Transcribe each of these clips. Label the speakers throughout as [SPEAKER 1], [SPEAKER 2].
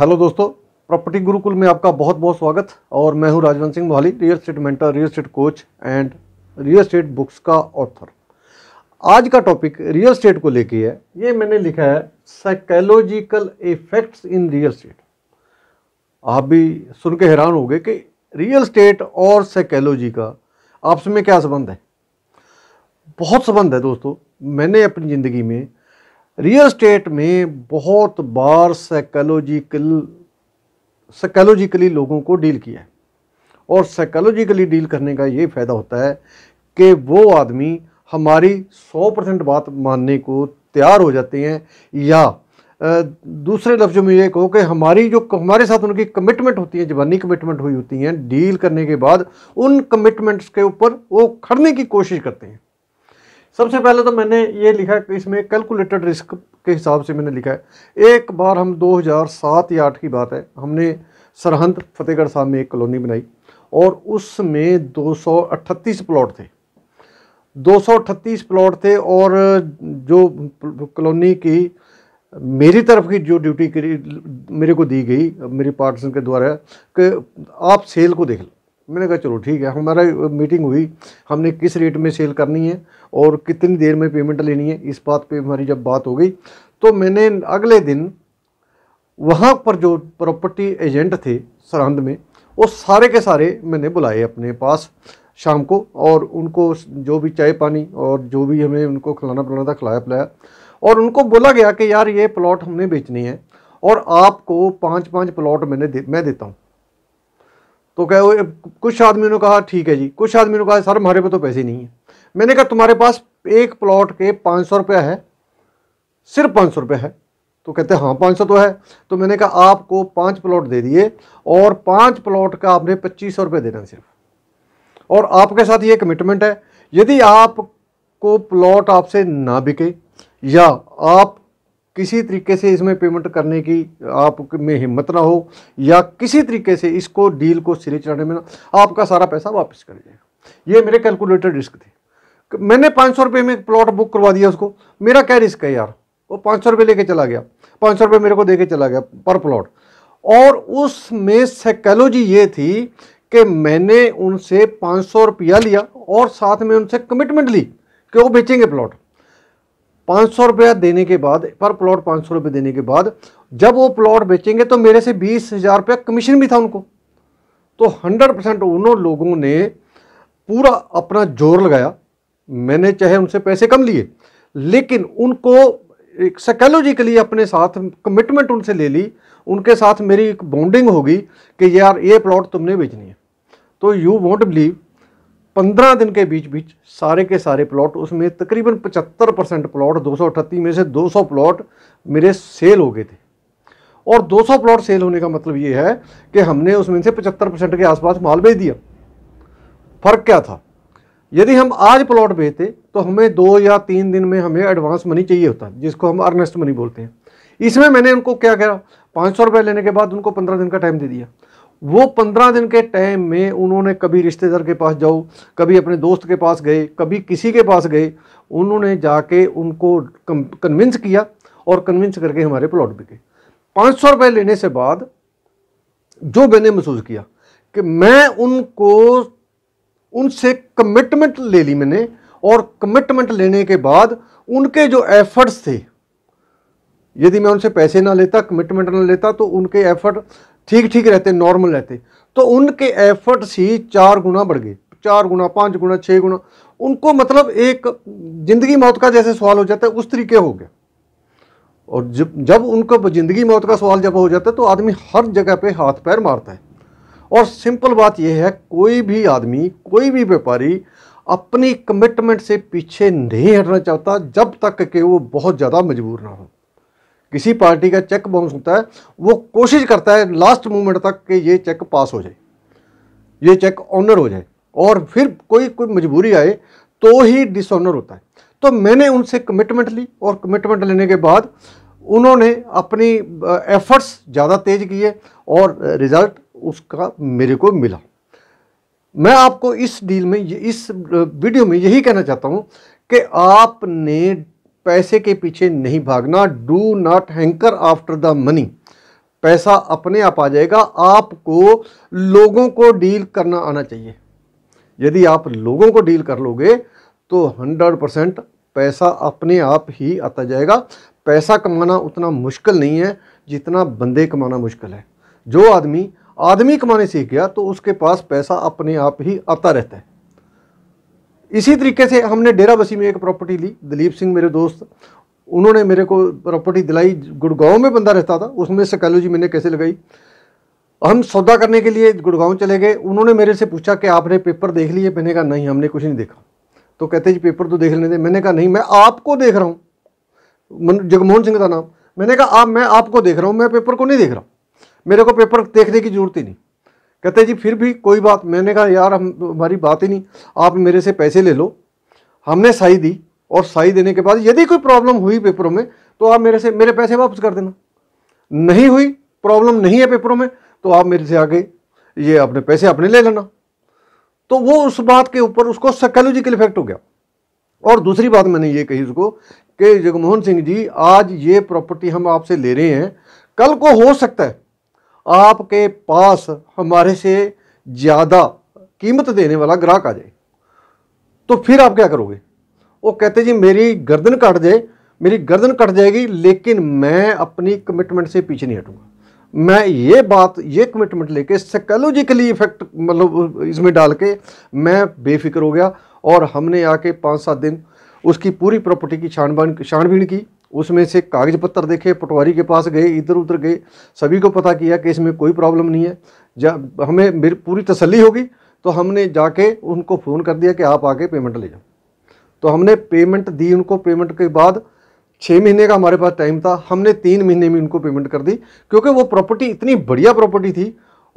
[SPEAKER 1] hello दोस्तों property Gurukul में आपका बहुत बहुत स्वागत और मैं हूं Rajwant Singh Mohali real estate mentor real estate coach and real estate books का ऑथर आज का टॉपिक रियल स्टेट को लेके है ये मैंने लिखा है psychological effects in real estate आप भी सुन के हैरान हो गए कि रियल स्टेट और साइकोलॉजी का आपस में क्या संबंध है बहुत संबंध है दोस्तों मैंने अपनी ज़िंदगी में रियल स्टेट में बहुत बार साइकोलॉजिकल साइकोलॉजिकली लोगों को डील किया है और साइकोलॉजिकली डील करने का ये फ़ायदा होता है कि वो आदमी हमारी 100 परसेंट बात मानने को तैयार हो जाते हैं या दूसरे लफ्ज़ों में ये कहो कि हमारी जो हमारे साथ उनकी कमिटमेंट होती है जबानी कमिटमेंट हुई होती हैं डील करने के बाद उन कमिटमेंट्स के ऊपर वो खड़ने की कोशिश करते हैं सबसे पहले तो मैंने ये लिखा है इसमें कैलकुलेटेड रिस्क के हिसाब से मैंने लिखा है एक बार हम 2007 या 8 की बात है हमने सरहंद फतेहगढ़ साहब में एक कॉलोनी बनाई और उसमें 238 प्लॉट थे 238 प्लॉट थे और जो कॉलोनी की मेरी तरफ की जो ड्यूटी मेरे को दी गई मेरे पार्टनर के द्वारा कि आप सेल को देख लो मैंने कहा चलो ठीक है हमारा मीटिंग हुई हमने किस रेट में सेल करनी है और कितनी देर में पेमेंट लेनी है इस बात पे हमारी जब बात हो गई तो मैंने अगले दिन वहाँ पर जो प्रॉपर्टी एजेंट थे सरहंद में वो सारे के सारे मैंने बुलाए अपने पास शाम को और उनको जो भी चाय पानी और जो भी हमें उनको खिलाना पिलाना था खिलाया पिलाया और उनको बोला गया कि यार ये प्लॉट हमने बेचनी है और आपको पाँच पाँच प्लॉट मैंने दे, मैं देता हूँ तो क्या वो कुछ आदमियों ने कहा ठीक है जी कुछ आदमियों ने कहा सर हमारे पे तो पैसे नहीं है मैंने कहा तुम्हारे पास एक प्लॉट के पाँच सौ रुपया है सिर्फ पाँच सौ रुपया है तो कहते हैं हाँ पाँच सौ तो है तो मैंने कहा आपको पाँच प्लॉट दे दिए और पाँच प्लॉट का आपने पच्चीस सौ रुपये देना सिर्फ और आपके साथ ये कमिटमेंट है यदि आपको प्लॉट आपसे ना बिके या आप किसी तरीके से इसमें पेमेंट करने की आप में हिम्मत ना हो या किसी तरीके से इसको डील को सिरे चढ़ाने में ना आपका सारा पैसा वापस कर जाएगा ये मेरे कैलकुलेटेड रिस्क थे मैंने पाँच सौ रुपये में प्लॉट बुक करवा दिया उसको मेरा क्या रिस्क है यार वो पाँच सौ रुपये लेके चला गया पाँच सौ रुपये मेरे को दे के चला गया पर प्लॉट और उसमें साइकोलॉजी ये थी कि मैंने उनसे पाँच सौ रुपया लिया और साथ में उनसे कमिटमेंट ली कि वो बेचेंगे प्लॉट पाँच सौ रुपया देने के बाद पर प्लॉट पाँच सौ रुपये देने के बाद जब वो प्लॉट बेचेंगे तो मेरे से बीस हज़ार रुपया कमीशन भी था उनको तो हंड्रेड परसेंट उन लोगों ने पूरा अपना जोर लगाया मैंने चाहे उनसे पैसे कम लिए लेकिन उनको एक साइकोलॉजिकली अपने साथ कमिटमेंट उनसे ले ली उनके साथ मेरी एक बॉन्डिंग होगी कि यार ये प्लॉट तुमने बेचनी है तो यू वॉन्ट बिलीव पंद्रह दिन के बीच बीच सारे के सारे प्लॉट उसमें तकरीबन पचहत्तर परसेंट प्लॉट दो में से 200 प्लॉट मेरे सेल हो गए थे और 200 प्लॉट सेल होने का मतलब ये है कि हमने उसमें से पचहत्तर परसेंट के आसपास माल बेच दिया फ़र्क क्या था यदि हम आज प्लॉट बेचते तो हमें दो या तीन दिन में हमें एडवांस मनी चाहिए होता जिसको हम अर्नेस्ट मनी बोलते हैं इसमें मैंने उनको क्या कहा पाँच सौ रुपये लेने के बाद उनको पंद्रह दिन का टाइम दे दिया वो पंद्रह दिन के टाइम में उन्होंने कभी रिश्तेदार के पास जाओ कभी अपने दोस्त के पास गए कभी किसी के पास गए उन्होंने जाके उनको कन्विंस किया और कन्विंस करके हमारे प्लॉट बिके पाँच सौ रुपये लेने से बाद जो मैंने महसूस किया कि मैं उनको उनसे कमिटमेंट ले ली मैंने और कमिटमेंट लेने के बाद उनके जो एफर्ट्स थे यदि मैं उनसे पैसे ना लेता कमिटमेंट ना लेता तो उनके एफर्ट ठीक ठीक रहते नॉर्मल रहते तो उनके एफर्ट्स ही चार गुना बढ़ गए चार गुना पाँच गुना छः गुना उनको मतलब एक ज़िंदगी मौत का जैसे सवाल हो जाता है उस तरीके हो गया और जब जब उनको ज़िंदगी मौत का सवाल जब हो जाता है तो आदमी हर जगह पे हाथ पैर मारता है और सिंपल बात यह है कोई भी आदमी कोई भी व्यापारी अपनी कमिटमेंट से पीछे नहीं हटना चाहता जब तक कि वो बहुत ज़्यादा मजबूर ना हो किसी पार्टी का चेक बाउंस होता है वो कोशिश करता है लास्ट मोमेंट तक कि ये चेक पास हो जाए ये चेक ऑनर हो जाए और फिर कोई कोई मजबूरी आए तो ही डिसऑनर होता है तो मैंने उनसे कमिटमेंट ली और कमिटमेंट लेने के बाद उन्होंने अपनी एफर्ट्स ज़्यादा तेज किए और रिज़ल्ट उसका मेरे को मिला मैं आपको इस डील में इस वीडियो में यही कहना चाहता हूँ कि आपने पैसे के पीछे नहीं भागना do not hanker after the money पैसा अपने आप आ जाएगा आपको लोगों को डील करना आना चाहिए यदि आप लोगों को डील कर लोगे तो हंड्रेड परसेंट पैसा अपने आप ही आता जाएगा पैसा कमाना उतना मुश्किल नहीं है जितना बंदे कमाना मुश्किल है जो आदमी आदमी कमाने सीख गया तो उसके पास पैसा अपने आप ही आता रहता है इसी तरीके से हमने डेरा बसी में एक प्रॉपर्टी ली दिलीप सिंह मेरे दोस्त उन्होंने मेरे को प्रॉपर्टी दिलाई गुड़गांव में बंदा रहता था उसमें साइकोलॉजी मैंने कैसे लगाई हम सौदा करने के लिए गुड़गांव चले गए उन्होंने मेरे से पूछा कि आपने पेपर देख लिए मैंने कहा नहीं हमने कुछ नहीं देखा तो कहते जी पेपर तो देख लेने थे मैंने कहा नहीं मैं आपको देख रहा हूँ जगमोहन सिंह का नाम मैंने कहा आप मैं आपको देख रहा हूँ मैं पेपर को नहीं देख रहा मेरे को पेपर देखने की जरूरत ही नहीं कहते जी फिर भी कोई बात मैंने कहा यार हम हमारी बात ही नहीं आप मेरे से पैसे ले लो हमने सही दी और सही देने के बाद यदि कोई प्रॉब्लम हुई पेपरों में तो आप मेरे से मेरे पैसे वापस कर देना नहीं हुई प्रॉब्लम नहीं है पेपरों में तो आप मेरे से आगे ये अपने पैसे अपने ले लेना तो वो उस बात के ऊपर उसको साइकोलॉजिकल इफेक्ट हो गया और दूसरी बात मैंने ये कही उसको कि जगमोहन सिंह जी आज ये प्रॉपर्टी हम आपसे ले रहे हैं कल को हो सकता है आपके पास हमारे से ज़्यादा कीमत देने वाला ग्राहक आ जाए तो फिर आप क्या करोगे वो कहते जी मेरी गर्दन कट जाए मेरी गर्दन कट जाएगी लेकिन मैं अपनी कमिटमेंट से पीछे नहीं हटूंगा मैं ये बात ये कमिटमेंट लेके साइकोलॉजिकली इफेक्ट मतलब इसमें डाल के मैं बेफिक्र हो गया और हमने आके पाँच सात दिन उसकी पूरी प्रॉपर्टी की छानबान छानबीन की उसमें से कागज पत्तर देखे पटवारी के पास गए इधर उधर गए सभी को पता किया कि इसमें कोई प्रॉब्लम नहीं है जब हमें मेरी पूरी तसली होगी तो हमने जाके उनको फ़ोन कर दिया कि आप आके पेमेंट ले जाओ तो हमने पेमेंट दी उनको पेमेंट के बाद छः महीने का हमारे पास टाइम था हमने तीन महीने में उनको पेमेंट कर दी क्योंकि वो प्रॉपर्टी इतनी बढ़िया प्रॉपर्टी थी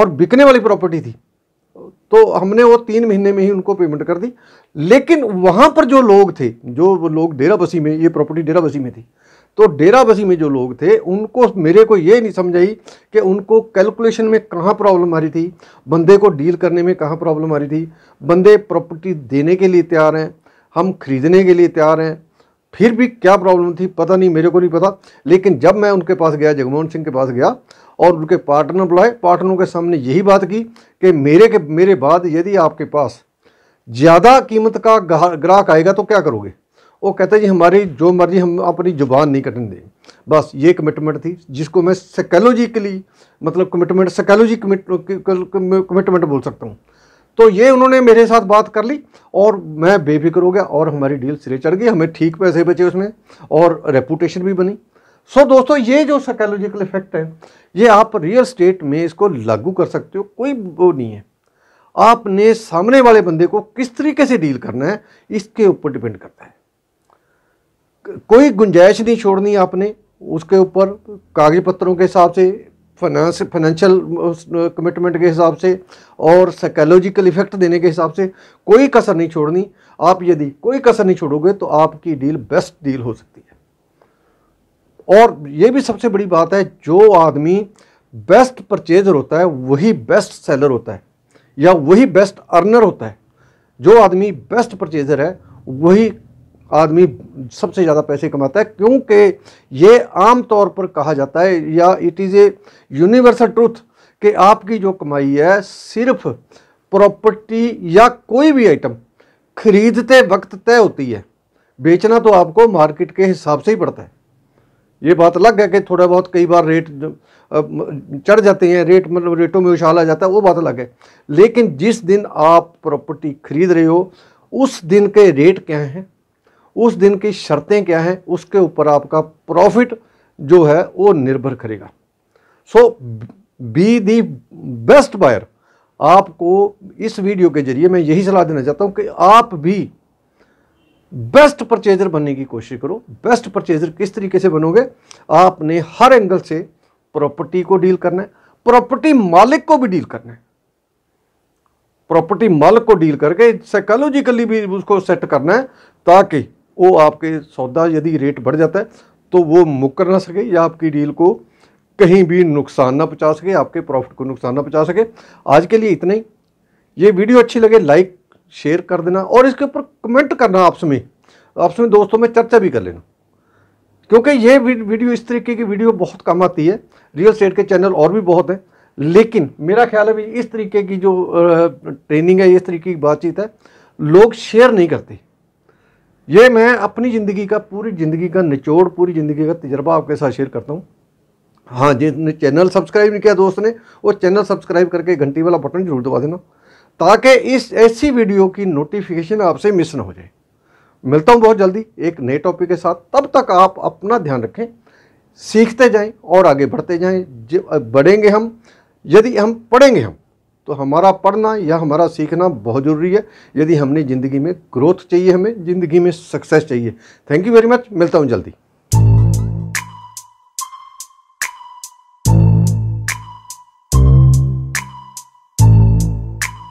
[SPEAKER 1] और बिकने वाली प्रॉपर्टी थी तो हमने वो तीन महीने में ही उनको पेमेंट कर दी लेकिन वहाँ पर जो लोग थे जो लोग डेराबसी में ये प्रॉपर्टी डेराबसी में थी तो डेराबसी में जो लोग थे उनको मेरे को ये नहीं समझाई कि उनको कैलकुलेशन में कहाँ प्रॉब्लम आ रही थी बंदे को डील करने में कहाँ प्रॉब्लम आ रही थी बंदे प्रॉपर्टी देने के लिए तैयार हैं हम खरीदने के लिए तैयार हैं फिर भी क्या प्रॉब्लम थी पता नहीं मेरे को नहीं पता लेकिन जब मैं उनके पास गया जगमोहन सिंह के पास गया और उनके पार्टनर बुलाए पार्टनरों के सामने यही बात की कि मेरे के मेरे बाद यदि आपके पास ज़्यादा कीमत का ग्राहक आएगा तो क्या करोगे वो कहते जी हमारी जो मर्जी हम अपनी ज़ुबान नहीं कटने दें बस ये कमिटमेंट थी जिसको मैं साइकोलॉजिकली मतलब कमिटमेंट साइकोलॉजी कमिटमेंट बोल सकता हूँ तो ये उन्होंने मेरे साथ बात कर ली और मैं बेफिक्र हो गया और हमारी डील सिरे चढ़ गई हमें ठीक पैसे बचे उसमें और रेपूटेशन भी बनी सो so, दोस्तों ये जो साइकोलॉजिकल इफेक्ट है ये आप रियल स्टेट में इसको लागू कर सकते हो कोई वो नहीं है आपने सामने वाले बंदे को किस तरीके से डील करना है इसके ऊपर डिपेंड करता है कोई गुंजाइश नहीं छोड़नी आपने उसके ऊपर कागज पत्रों के हिसाब से फाइनेंस फाइनेंशियल कमिटमेंट के हिसाब से और साइकोलॉजिकल इफेक्ट देने के हिसाब से कोई कसर नहीं छोड़नी आप यदि कोई कसर नहीं छोड़ोगे तो आपकी डील बेस्ट डील हो सकती है और ये भी सबसे बड़ी बात है जो आदमी बेस्ट परचेजर होता है वही बेस्ट सेलर होता है या वही बेस्ट अर्नर होता है जो आदमी बेस्ट परचेजर है वही आदमी सबसे ज़्यादा पैसे कमाता है क्योंकि ये आम तौर पर कहा जाता है या it is a universal truth कि आपकी जो कमाई है सिर्फ प्रॉपर्टी या कोई भी आइटम खरीदते वक्त तय होती है बेचना तो आपको मार्केट के हिसाब से ही पड़ता है ये बात अलग है कि थोड़ा बहुत कई बार रेट चढ़ जाते हैं रेट मतलब रेटों में उछाल आ जाता है वो बात अलग है लेकिन जिस दिन आप प्रॉपर्टी खरीद रहे हो उस दिन के रेट क्या हैं उस दिन की शर्तें क्या हैं उसके ऊपर आपका प्रॉफिट जो है वो निर्भर करेगा so be the best buyer आपको इस वीडियो के जरिए मैं यही सलाह देना चाहता हूँ कि आप भी बेस्ट परचेजर बनने की कोशिश करो बेस्ट परचेजर किस तरीके से बनोगे आपने हर एंगल से प्रॉपर्टी को डील करना है प्रॉपर्टी मालिक को भी डील करना है प्रॉपर्टी मालिक को डील करके साइकोलॉजिकली भी उसको सेट करना है ताकि वो आपके सौदा यदि रेट बढ़ जाता है तो वो मुक्कर ना सके या आपकी डील को कहीं भी नुकसान ना पहुँचा सके आपके प्रॉफिट को नुकसान ना पहुँचा सके आज के लिए इतना ही ये वीडियो अच्छी लगे लाइक शेयर कर देना और इसके ऊपर कमेंट करना आपस में आपस में दोस्तों में चर्चा भी कर लेना क्योंकि ये वीडियो इस तरीके की वीडियो बहुत कम आती है रियल स्टेट के चैनल और भी बहुत हैं लेकिन मेरा ख्याल है भाई इस तरीके की जो ट्रेनिंग है इस तरीके की बातचीत है लोग शेयर नहीं करते ये मैं अपनी ज़िंदगी का पूरी ज़िंदगी का निचोड़ पूरी ज़िंदगी का तजर्बा आपके साथ शेयर करता हूँ हाँ जिसने चैनल सब्सक्राइब नहीं किया दोस्त ने वो चैनल सब्सक्राइब करके घंटी वाला बटन जरूर दबा देना ताकि इस ऐसी वीडियो की नोटिफिकेशन आपसे मिस ना हो जाए मिलता हूँ बहुत जल्दी एक नए टॉपिक के साथ तब तक आप अपना ध्यान रखें सीखते जाएं और आगे बढ़ते जाएं बढ़ेंगे हम यदि हम पढ़ेंगे हम तो हमारा पढ़ना या हमारा सीखना बहुत ज़रूरी है यदि हमने ज़िंदगी में ग्रोथ चाहिए हमें ज़िंदगी में सक्सेस चाहिए थैंक यू वेरी मच मिलता हूँ जल्दी